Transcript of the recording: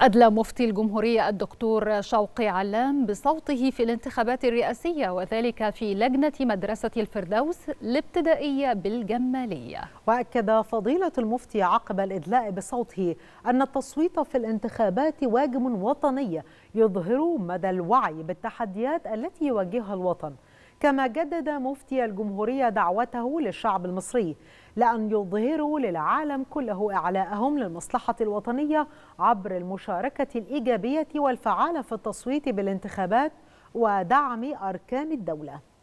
أدلى مفتي الجمهورية الدكتور شوقي علام بصوته في الانتخابات الرئاسية وذلك في لجنة مدرسة الفردوس الابتدائية بالجمالية وأكد فضيلة المفتي عقب الإدلاء بصوته أن التصويت في الانتخابات واجب وطني يظهر مدى الوعي بالتحديات التي يواجهها الوطن كما جدد مفتي الجمهورية دعوته للشعب المصري لأن يظهروا للعالم كله إعلاءهم للمصلحة الوطنية عبر المشاركة الإيجابية والفعالة في التصويت بالانتخابات ودعم أركان الدولة